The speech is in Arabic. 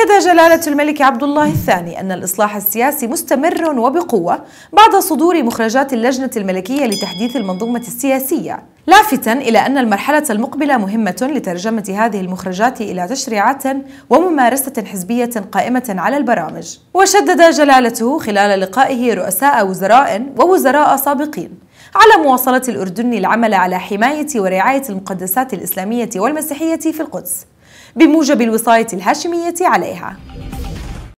أكد جلالة الملك عبد الله الثاني أن الإصلاح السياسي مستمر وبقوة بعد صدور مخرجات اللجنة الملكية لتحديث المنظومة السياسية لافتا إلى أن المرحلة المقبلة مهمة لترجمة هذه المخرجات إلى تشريعات وممارسة حزبية قائمة على البرامج وشدد جلالته خلال لقائه رؤساء وزراء ووزراء سابقين على مواصلة الأردن العمل على حماية ورعاية المقدسات الإسلامية والمسيحية في القدس بموجب الوصاية الهاشمية عليها